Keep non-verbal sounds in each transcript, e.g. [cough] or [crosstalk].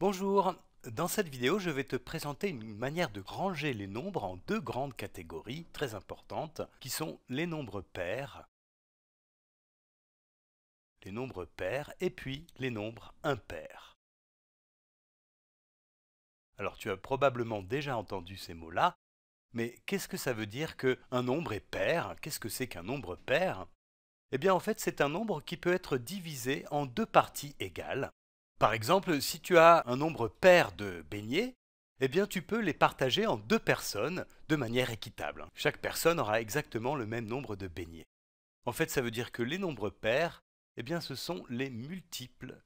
Bonjour, dans cette vidéo je vais te présenter une manière de ranger les nombres en deux grandes catégories très importantes qui sont les nombres pairs, les nombres pairs et puis les nombres impairs. Alors tu as probablement déjà entendu ces mots-là, mais qu'est-ce que ça veut dire qu'un nombre est pair Qu'est-ce que c'est qu'un nombre pair Eh bien en fait c'est un nombre qui peut être divisé en deux parties égales, par exemple, si tu as un nombre pair de beignets, eh tu peux les partager en deux personnes de manière équitable. Chaque personne aura exactement le même nombre de beignets. En fait, ça veut dire que les nombres pairs, eh bien ce sont les multiples.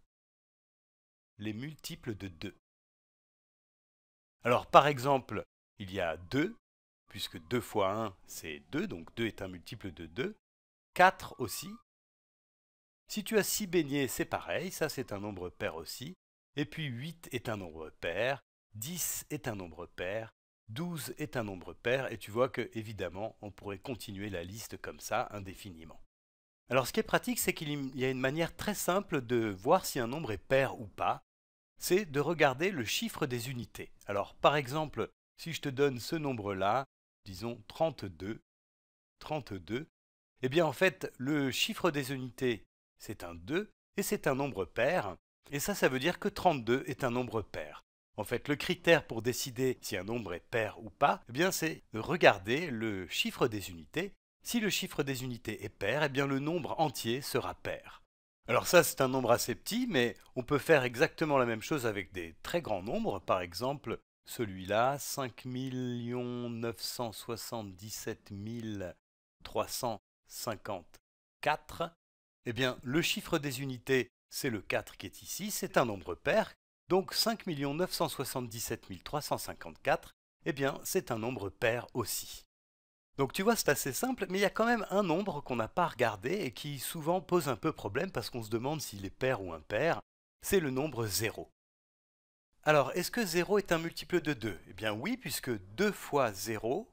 Les multiples de 2. Alors par exemple, il y a 2, puisque 2 fois 1 c'est 2, donc 2 est un multiple de 2. 4 aussi, si tu as 6 beignets, c'est pareil, ça c'est un nombre pair aussi. Et puis 8 est un nombre pair, 10 est un nombre pair, 12 est un nombre pair, et tu vois que, évidemment, on pourrait continuer la liste comme ça indéfiniment. Alors ce qui est pratique, c'est qu'il y a une manière très simple de voir si un nombre est pair ou pas, c'est de regarder le chiffre des unités. Alors par exemple, si je te donne ce nombre-là, disons 32, 32, eh bien en fait, le chiffre des unités c'est un 2 et c'est un nombre pair. Et ça, ça veut dire que 32 est un nombre pair. En fait, le critère pour décider si un nombre est pair ou pas, eh bien, c'est regarder le chiffre des unités. Si le chiffre des unités est pair, eh bien, le nombre entier sera pair. Alors ça, c'est un nombre assez petit, mais on peut faire exactement la même chose avec des très grands nombres. Par exemple, celui-là, 5 977 354. Eh bien, le chiffre des unités, c'est le 4 qui est ici, c'est un nombre pair, donc 5 977 354, eh bien, c'est un nombre pair aussi. Donc tu vois, c'est assez simple, mais il y a quand même un nombre qu'on n'a pas regardé et qui souvent pose un peu problème parce qu'on se demande s'il est pair ou impair, c'est le nombre 0. Alors, est-ce que 0 est un multiple de 2 Eh bien oui, puisque 2 fois 0,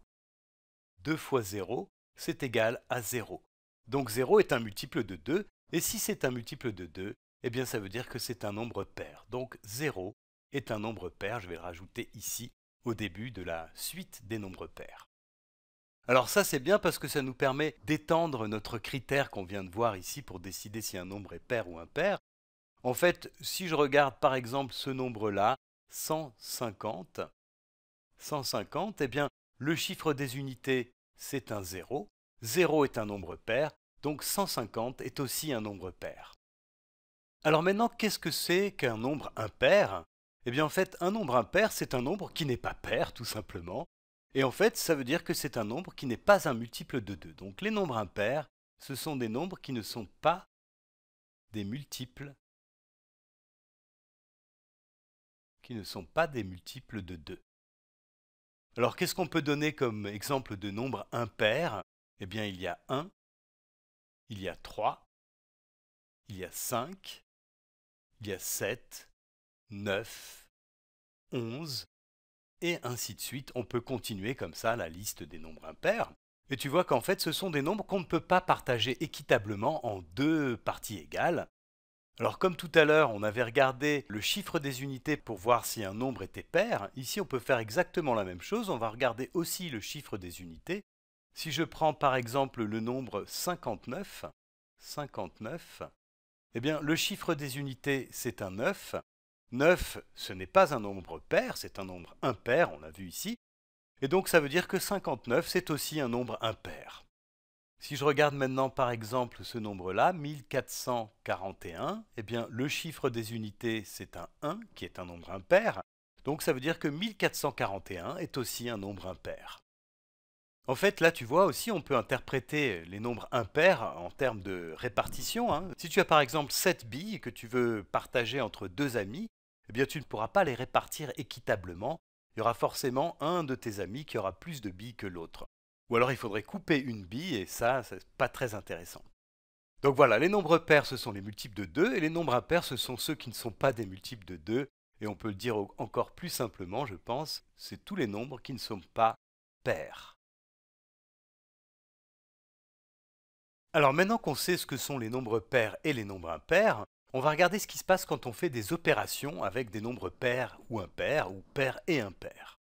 2 fois 0, c'est égal à 0. Donc 0 est un multiple de 2, et si c'est un multiple de 2, eh bien ça veut dire que c'est un nombre pair. Donc 0 est un nombre pair, je vais le rajouter ici au début de la suite des nombres pairs. Alors ça c'est bien parce que ça nous permet d'étendre notre critère qu'on vient de voir ici pour décider si un nombre est pair ou impair. En fait, si je regarde par exemple ce nombre-là, 150, 150, eh bien le chiffre des unités c'est un 0, 0 est un nombre pair, donc 150 est aussi un nombre pair. Alors maintenant, qu'est-ce que c'est qu'un nombre impair Eh bien en fait, un nombre impair, c'est un nombre qui n'est pas pair, tout simplement. Et en fait, ça veut dire que c'est un nombre qui n'est pas un multiple de 2. Donc les nombres impairs, ce sont des nombres qui ne sont pas des multiples qui ne sont pas des multiples de 2. Alors qu'est-ce qu'on peut donner comme exemple de nombre impair eh bien, il y a 1, il y a 3, il y a 5, il y a 7, 9, 11, et ainsi de suite. On peut continuer comme ça la liste des nombres impairs. Et tu vois qu'en fait, ce sont des nombres qu'on ne peut pas partager équitablement en deux parties égales. Alors comme tout à l'heure, on avait regardé le chiffre des unités pour voir si un nombre était pair, ici on peut faire exactement la même chose, on va regarder aussi le chiffre des unités si je prends par exemple le nombre 59, 59, eh bien le chiffre des unités c'est un 9. 9 ce n'est pas un nombre pair, c'est un nombre impair, on l'a vu ici. Et donc ça veut dire que 59 c'est aussi un nombre impair. Si je regarde maintenant par exemple ce nombre-là, 1441, eh bien le chiffre des unités c'est un 1 qui est un nombre impair. Donc ça veut dire que 1441 est aussi un nombre impair. En fait, là, tu vois aussi, on peut interpréter les nombres impairs en termes de répartition. Hein. Si tu as par exemple 7 billes que tu veux partager entre deux amis, eh bien, tu ne pourras pas les répartir équitablement. Il y aura forcément un de tes amis qui aura plus de billes que l'autre. Ou alors il faudrait couper une bille, et ça, c'est pas très intéressant. Donc voilà, les nombres pairs, ce sont les multiples de 2, et les nombres impairs, ce sont ceux qui ne sont pas des multiples de 2. Et on peut le dire encore plus simplement, je pense, c'est tous les nombres qui ne sont pas pairs. Alors maintenant qu'on sait ce que sont les nombres pairs et les nombres impairs, on va regarder ce qui se passe quand on fait des opérations avec des nombres pairs ou impairs, ou pairs et impairs.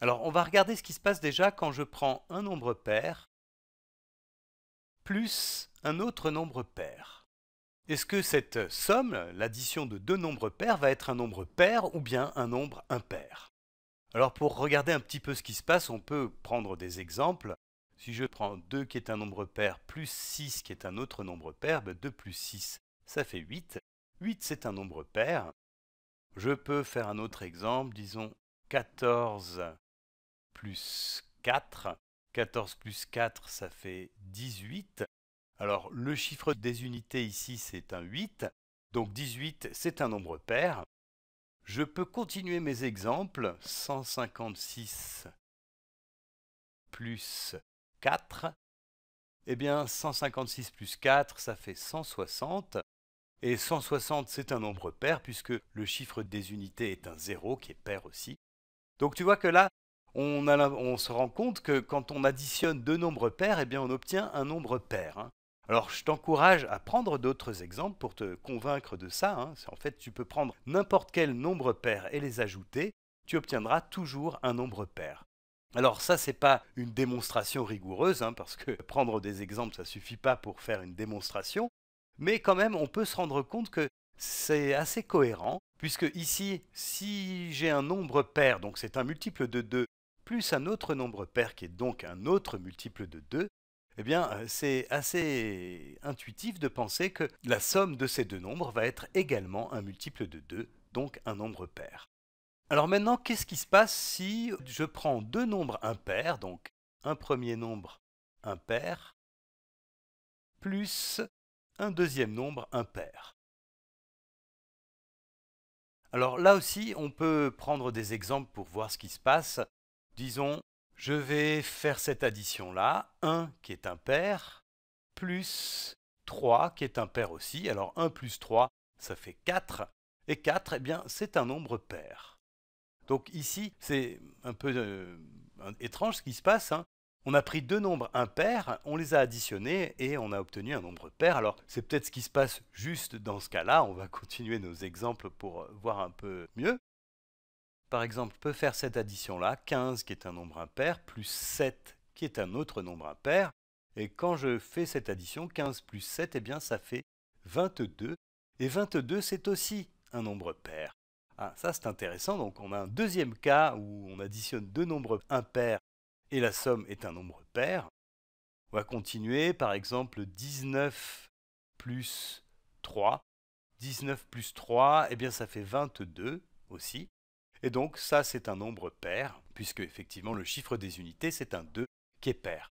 Alors on va regarder ce qui se passe déjà quand je prends un nombre pair plus un autre nombre pair. Est-ce que cette somme, l'addition de deux nombres pairs, va être un nombre pair ou bien un nombre impair Alors pour regarder un petit peu ce qui se passe, on peut prendre des exemples. Si je prends 2 qui est un nombre pair plus 6 qui est un autre nombre pair, 2 ben plus 6 ça fait 8. 8 c'est un nombre pair. Je peux faire un autre exemple, disons 14 plus 4. 14 plus 4 ça fait 18. Alors le chiffre des unités ici c'est un 8, donc 18 c'est un nombre pair. Je peux continuer mes exemples, 156 plus 4, eh bien 156 plus 4, ça fait 160. Et 160, c'est un nombre pair puisque le chiffre des unités est un 0 qui est pair aussi. Donc tu vois que là, on, se rend compte que quand on additionne deux nombres pairs, eh bien on obtient un nombre pair. Hein. Alors je t'encourage à prendre d'autres exemples pour te convaincre de ça. Hein. En fait, tu peux prendre n'importe quel nombre pair et les ajouter, tu obtiendras toujours un nombre pair. Alors ça, c'est pas une démonstration rigoureuse, hein, parce que prendre des exemples, ça suffit pas pour faire une démonstration, mais quand même, on peut se rendre compte que c'est assez cohérent, puisque ici, si j'ai un nombre pair, donc c'est un multiple de 2, plus un autre nombre pair qui est donc un autre multiple de 2, eh bien, euh, c'est assez intuitif de penser que la somme de ces deux nombres va être également un multiple de 2, donc un nombre pair. Alors maintenant, qu'est-ce qui se passe si je prends deux nombres impairs, donc un premier nombre impair, plus un deuxième nombre impair alors là aussi, on peut prendre des exemples pour voir ce qui se passe. Disons, je vais faire cette addition-là, 1 qui est impair, plus 3 qui est impair aussi. Alors 1 plus 3, ça fait 4. Et 4, eh bien, c'est un nombre pair. Donc ici, c'est un peu euh, étrange ce qui se passe. Hein. On a pris deux nombres impairs, on les a additionnés et on a obtenu un nombre pair. Alors c'est peut-être ce qui se passe juste dans ce cas-là. On va [laughs] continuer nos exemples pour euh, voir un peu mieux. Par exemple, on peut faire cette addition-là, 15 qui est un nombre impair, plus 7 qui est un autre nombre impair. Et quand je fais cette addition, 15 plus 7, eh bien ça fait 22. Et 22, c'est aussi un nombre pair. Ah, ça c'est intéressant, donc on a un deuxième cas où on additionne deux nombres impairs et la somme est un nombre pair. On va continuer, par exemple 19 plus 3. 19 plus 3, eh bien ça fait 22 aussi. Et donc ça c'est un nombre pair, puisque effectivement le chiffre des unités c'est un 2 qui est pair.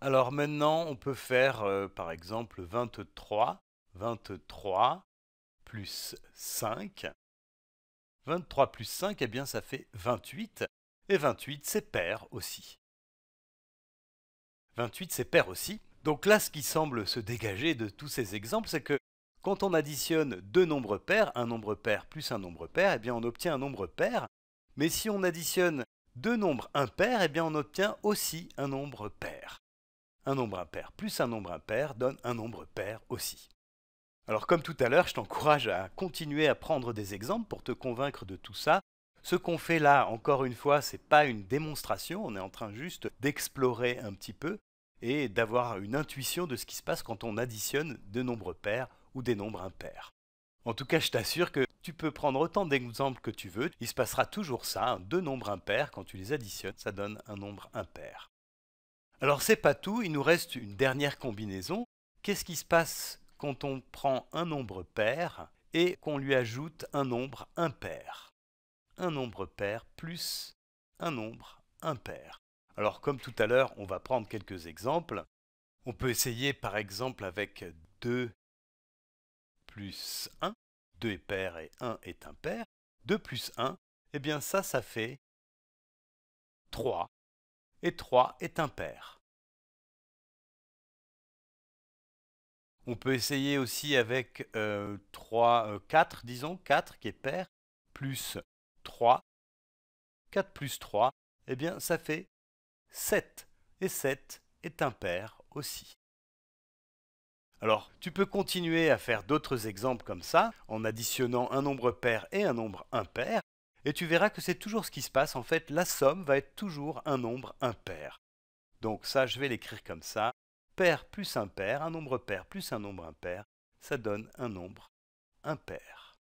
Alors maintenant on peut faire euh, par exemple 23, 23 plus 5. 23 plus 5, eh bien ça fait 28, et 28 c'est pair aussi. 28 c'est pair aussi. Donc là, ce qui semble se dégager de tous ces exemples, c'est que quand on additionne deux nombres pairs, un nombre pair plus un nombre pair, eh bien on obtient un nombre pair. Mais si on additionne deux nombres impairs, eh bien on obtient aussi un nombre pair. Un nombre impair plus un nombre impair donne un nombre pair aussi. Alors comme tout à l'heure, je t'encourage à continuer à prendre des exemples pour te convaincre de tout ça. Ce qu'on fait là, encore une fois, c'est pas une démonstration, on est en train juste d'explorer un petit peu et d'avoir une intuition de ce qui se passe quand on additionne deux nombres pairs ou des nombres impairs. En tout cas, je t'assure que tu peux prendre autant d'exemples que tu veux, il se passera toujours ça, hein. deux nombres impairs, quand tu les additionnes, ça donne un nombre impair. Alors c'est pas tout, il nous reste une dernière combinaison. Qu'est-ce qui se passe quand on prend un nombre pair et qu'on lui ajoute un nombre impair. Un nombre pair plus un nombre impair. Alors comme tout à l'heure, on va prendre quelques exemples. On peut essayer par exemple avec 2 plus 1. 2 est pair et 1 est impair. 2 plus 1, eh bien ça, ça fait 3. Et 3 est impair. On peut essayer aussi avec 3, euh, 4, euh, disons, 4 qui est pair, plus 3. 4 plus 3, eh bien ça fait 7. Et 7 est impair aussi. Alors, tu peux continuer à faire d'autres exemples comme ça, en additionnant un nombre pair et un nombre impair, et tu verras que c'est toujours ce qui se passe. En fait, la somme va être toujours un nombre impair. Donc ça, je vais l'écrire comme ça plus un pair, un nombre pair plus un nombre impair, ça donne un nombre impair.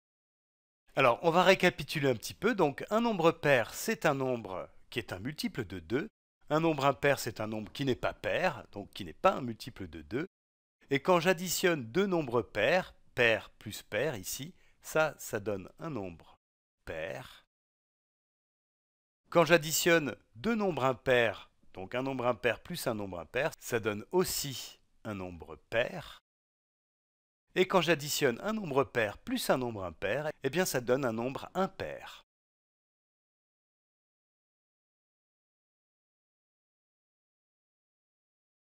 Alors, on va récapituler un petit peu. Donc, un nombre pair, c'est un nombre qui est un multiple de 2. Un nombre impair, c'est un nombre qui n'est pas pair, donc qui n'est pas un multiple de 2. Et quand j'additionne deux nombres pairs, pair plus pair ici, ça, ça donne un nombre pair. Quand j'additionne deux nombres impairs donc un nombre impair plus un nombre impair, ça donne aussi un nombre pair. Et quand j'additionne un nombre pair plus un nombre impair, eh bien ça donne un nombre impair.